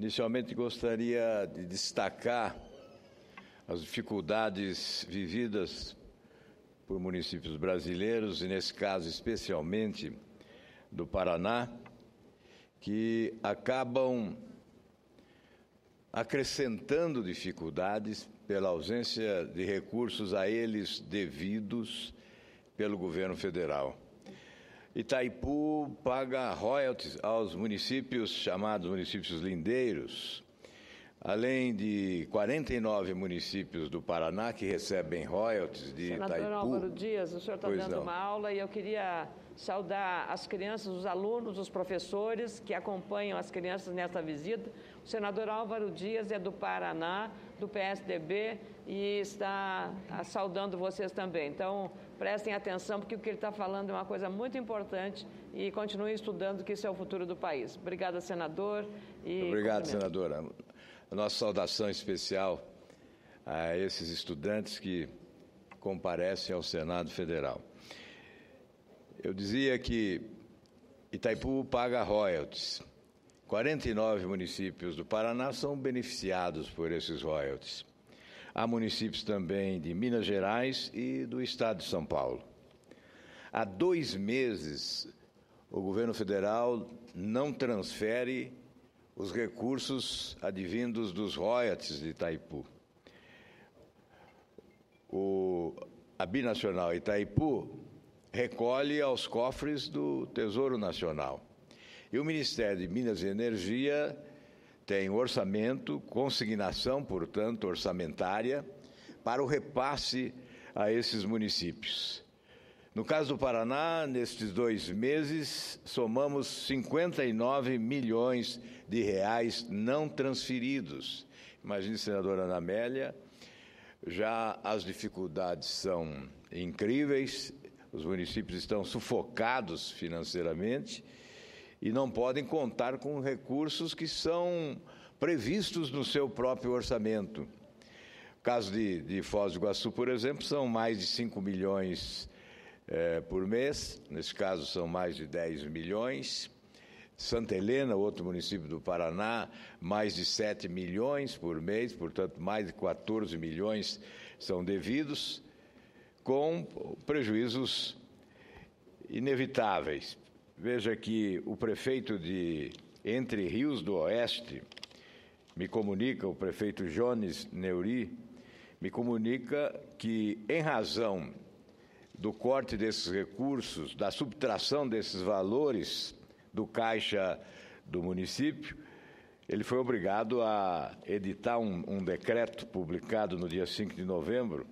Inicialmente gostaria de destacar as dificuldades vividas por municípios brasileiros, e nesse caso especialmente do Paraná, que acabam acrescentando dificuldades pela ausência de recursos a eles devidos pelo governo federal. Itaipu paga royalties aos municípios chamados municípios lindeiros além de 49 municípios do Paraná que recebem royalties de Senador Itaipu. Senador Álvaro Dias, o senhor está dando não. uma aula e eu queria saudar as crianças, os alunos, os professores que acompanham as crianças nesta visita. O senador Álvaro Dias é do Paraná, do PSDB, e está tá saudando vocês também. Então, prestem atenção, porque o que ele está falando é uma coisa muito importante e continuem estudando, que isso é o futuro do país. Obrigada, senador. Obrigado, senadora a nossa saudação especial a esses estudantes que comparecem ao Senado Federal. Eu dizia que Itaipu paga royalties. 49 municípios do Paraná são beneficiados por esses royalties. Há municípios também de Minas Gerais e do estado de São Paulo. Há dois meses, o governo federal não transfere os recursos advindos dos royalties de Itaipu. O, a binacional Itaipu recolhe aos cofres do Tesouro Nacional. E o Ministério de Minas e Energia tem orçamento, consignação, portanto, orçamentária, para o repasse a esses municípios. No caso do Paraná, nestes dois meses, somamos 59 milhões de reais não transferidos. Imagine, senadora Ana Amélia, já as dificuldades são incríveis, os municípios estão sufocados financeiramente e não podem contar com recursos que são previstos no seu próprio orçamento. caso de, de Foz do Iguaçu, por exemplo, são mais de 5 milhões de é, por mês, nesse caso são mais de 10 milhões. Santa Helena, outro município do Paraná, mais de 7 milhões por mês, portanto, mais de 14 milhões são devidos, com prejuízos inevitáveis. Veja que o prefeito de Entre Rios do Oeste, me comunica, o prefeito Jones Neuri, me comunica que, em razão do corte desses recursos, da subtração desses valores do caixa do município, ele foi obrigado a editar um, um decreto publicado no dia 5 de novembro,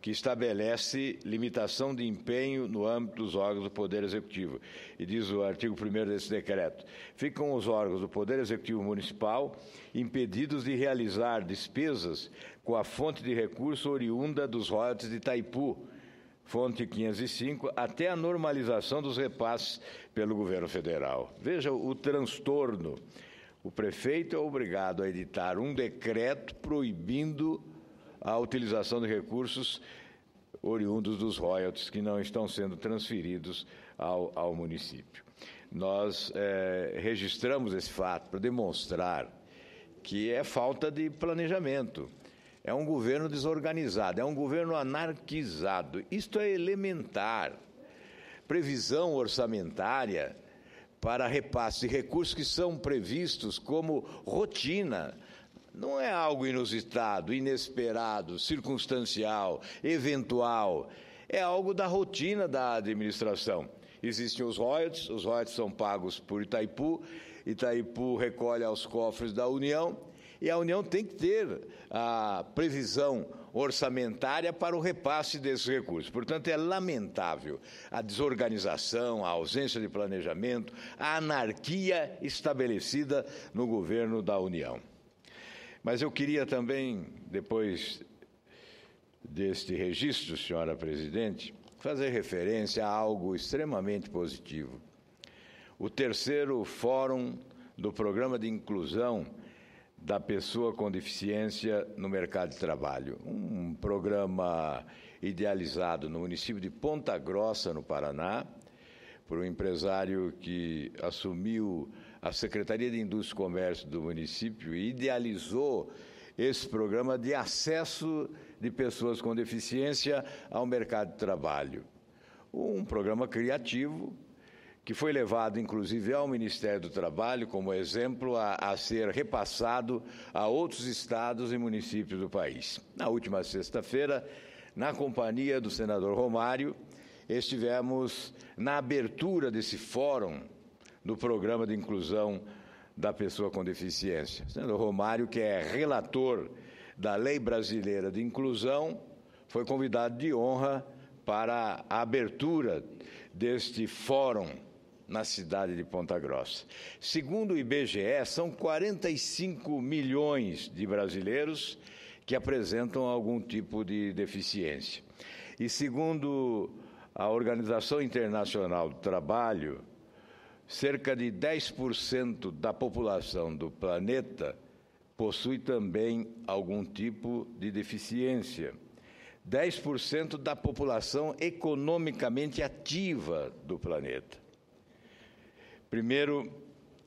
que estabelece limitação de empenho no âmbito dos órgãos do Poder Executivo. E diz o artigo 1 desse decreto: ficam os órgãos do Poder Executivo Municipal impedidos de realizar despesas com a fonte de recurso oriunda dos royalties de Itaipu fonte 505, até a normalização dos repasses pelo governo federal. Veja o transtorno. O prefeito é obrigado a editar um decreto proibindo a utilização de recursos oriundos dos royalties que não estão sendo transferidos ao, ao município. Nós é, registramos esse fato para demonstrar que é falta de planejamento. É um governo desorganizado, é um governo anarquizado. Isto é elementar. Previsão orçamentária para repasse de recursos que são previstos como rotina. Não é algo inusitado, inesperado, circunstancial, eventual. É algo da rotina da administração. Existem os royalties, os royalties são pagos por Itaipu, Itaipu recolhe aos cofres da União e a União tem que ter a previsão orçamentária para o repasse desses recursos. Portanto, é lamentável a desorganização, a ausência de planejamento, a anarquia estabelecida no governo da União. Mas eu queria também, depois deste registro, senhora presidente, fazer referência a algo extremamente positivo. O terceiro fórum do Programa de Inclusão da pessoa com deficiência no mercado de trabalho. Um programa idealizado no município de Ponta Grossa, no Paraná, por um empresário que assumiu a Secretaria de Indústria e Comércio do município e idealizou esse programa de acesso de pessoas com deficiência ao mercado de trabalho. Um programa criativo que foi levado inclusive ao Ministério do Trabalho como exemplo a, a, ser repassado a outros estados e municípios do país. Na última sexta-feira, na companhia do senador Romário, estivemos na abertura desse fórum do programa de inclusão da pessoa com deficiência. O senador Romário, que é relator da Lei Brasileira de Inclusão, foi convidado de honra para a abertura deste fórum na cidade de Ponta Grossa. Segundo o IBGE, são 45 milhões de brasileiros que apresentam algum tipo de deficiência. E segundo a Organização Internacional do Trabalho, cerca de 10% da população do planeta possui também algum tipo de deficiência. 10% da população economicamente ativa do planeta. Primeiro,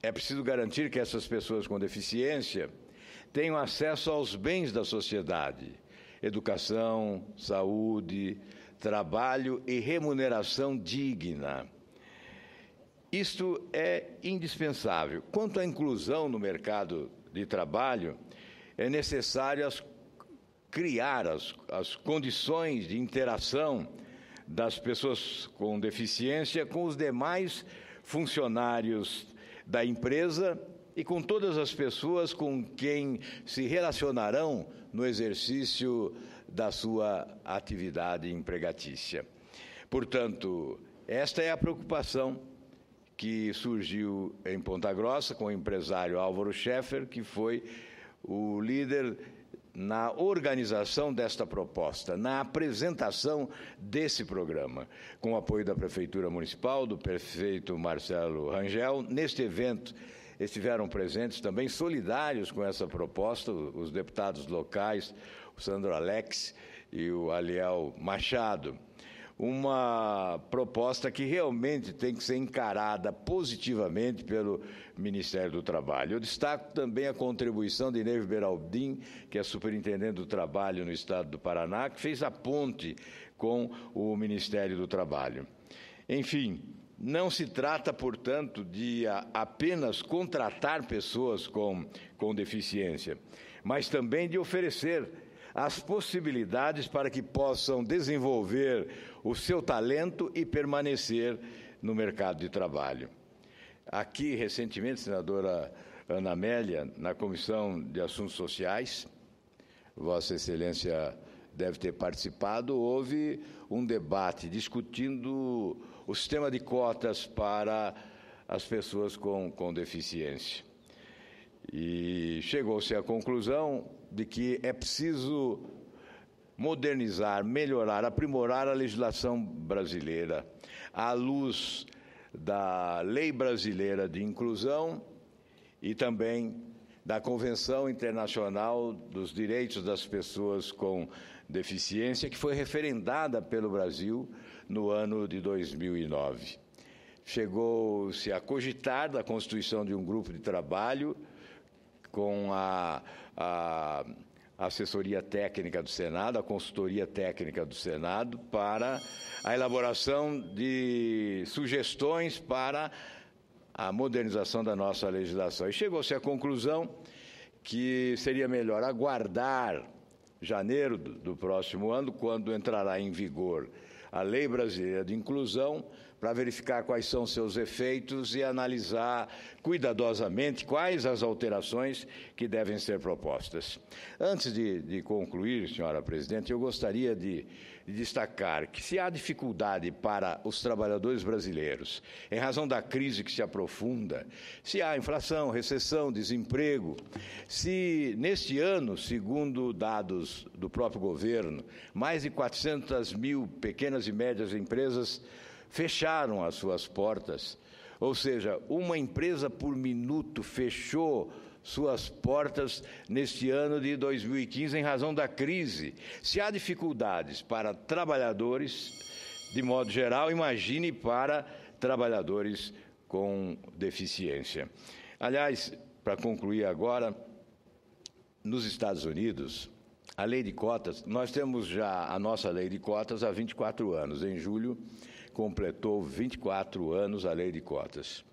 é preciso garantir que essas pessoas com deficiência tenham acesso aos bens da sociedade: educação, saúde, trabalho e remuneração digna. Isto é indispensável. Quanto à inclusão no mercado de trabalho, é necessário as, criar as, as condições de interação das pessoas com deficiência com os demais funcionários da empresa e com todas as pessoas com quem se relacionarão no exercício da sua atividade empregatícia. Portanto, esta é a preocupação que surgiu em Ponta Grossa com o empresário Álvaro Schaeffer, que foi o líder na organização desta proposta, na apresentação desse programa, com o apoio da Prefeitura Municipal, do prefeito Marcelo Rangel. Neste evento estiveram presentes também solidários com essa proposta, os deputados locais, o Sandro Alex e o Aliel Machado uma proposta que realmente tem que ser encarada positivamente pelo Ministério do Trabalho. Eu destaco também a contribuição de Neve Beraldin, que é superintendente do Trabalho no Estado do Paraná, que fez a ponte com o Ministério do Trabalho. Enfim, não se trata, portanto, de apenas contratar pessoas com, com deficiência, mas também de oferecer as possibilidades para que possam desenvolver o seu talento e permanecer no mercado de trabalho. Aqui, recentemente, senadora Ana Amélia, na Comissão de Assuntos Sociais, Vossa Excelência deve ter participado, houve um debate discutindo o sistema de cotas para as pessoas com, com deficiência. E chegou-se à conclusão, de que é preciso modernizar, melhorar, aprimorar a legislação brasileira à luz da Lei Brasileira de Inclusão e também da Convenção Internacional dos Direitos das Pessoas com Deficiência, que foi referendada pelo Brasil no ano de 2009. Chegou-se a cogitar da constituição de um grupo de trabalho com a, a assessoria técnica do Senado, a consultoria técnica do Senado, para a elaboração de sugestões para a modernização da nossa legislação. E chegou-se à conclusão que seria melhor aguardar janeiro do próximo ano, quando entrará em vigor a Lei Brasileira de Inclusão, para verificar quais são seus efeitos e analisar cuidadosamente quais as alterações que devem ser propostas. Antes de, de concluir, senhora presidente, eu gostaria de, de destacar que se há dificuldade para os trabalhadores brasileiros em razão da crise que se aprofunda, se há inflação, recessão, desemprego, se neste ano, segundo dados do próprio governo, mais de 400 mil pequenas e médias empresas fecharam as suas portas. Ou seja, uma empresa por minuto fechou suas portas neste ano de 2015 em razão da crise. Se há dificuldades para trabalhadores, de modo geral, imagine para trabalhadores com deficiência. Aliás, para concluir agora, nos Estados Unidos, a lei de cotas, nós temos já a nossa lei de cotas há 24 anos. Em julho completou 24 anos a lei de cotas.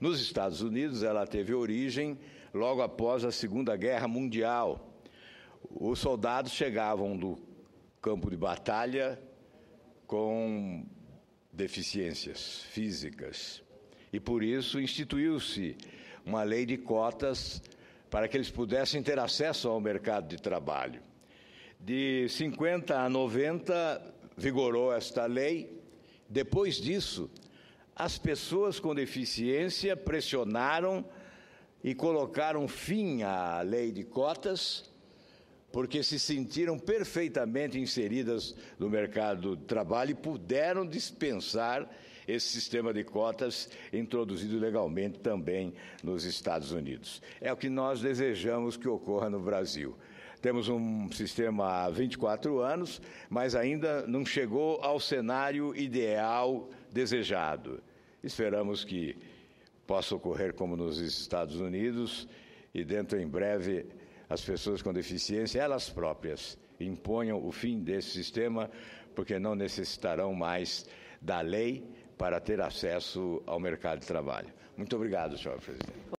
Nos Estados Unidos, ela teve origem logo após a Segunda Guerra Mundial. Os soldados chegavam do campo de batalha com deficiências físicas. E por isso instituiu-se uma lei de cotas para que eles pudessem ter acesso ao mercado de trabalho. De 50 a 90 vigorou esta lei depois disso, as pessoas com deficiência pressionaram e colocaram fim à lei de cotas, porque se sentiram perfeitamente inseridas no mercado de trabalho e puderam dispensar esse sistema de cotas introduzido legalmente também nos Estados Unidos. É o que nós desejamos que ocorra no Brasil. Temos um sistema há 24 anos, mas ainda não chegou ao cenário ideal desejado. Esperamos que possa ocorrer como nos Estados Unidos e dentro em breve as pessoas com deficiência, elas próprias, imponham o fim desse sistema, porque não necessitarão mais da lei para ter acesso ao mercado de trabalho. Muito obrigado, senhor presidente.